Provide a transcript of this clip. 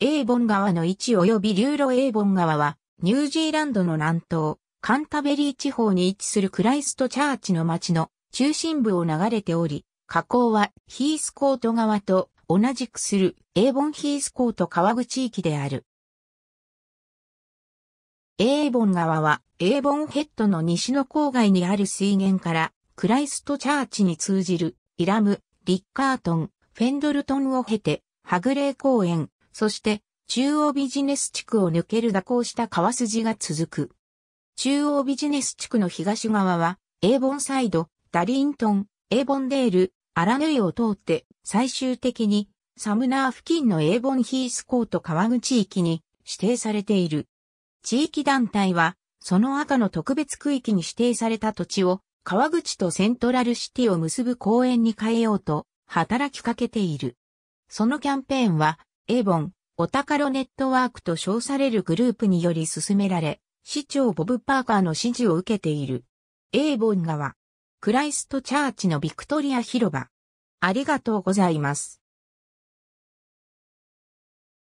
エーボン川の位置及び流路エーボン川は、ニュージーランドの南東、カンタベリー地方に位置するクライストチャーチの町の中心部を流れており、河口はヒースコート川と同じくするエーボンヒースコート川口域である。エーボン川はエーボンヘッドの西の郊外にある水源からクライストチャーチに通じるイラム、リッカートン、フェンドルトンを経てハグレー公園、そして中央ビジネス地区を抜ける蛇行した川筋が続く。中央ビジネス地区の東側は、エーボンサイド、ダリントン、エーボンデール、アラヌイを通って最終的にサムナー付近のエーボンヒースコート川口域に指定されている。地域団体は、その赤の特別区域に指定された土地を川口とセントラルシティを結ぶ公園に変えようと働きかけている。そのキャンペーンはエボン、お宝ネットワークと称されるグループにより進められ、市長ボブ・パーカーの指示を受けている。エーボン側、クライストチャーチのビクトリア広場。ありがとうございます。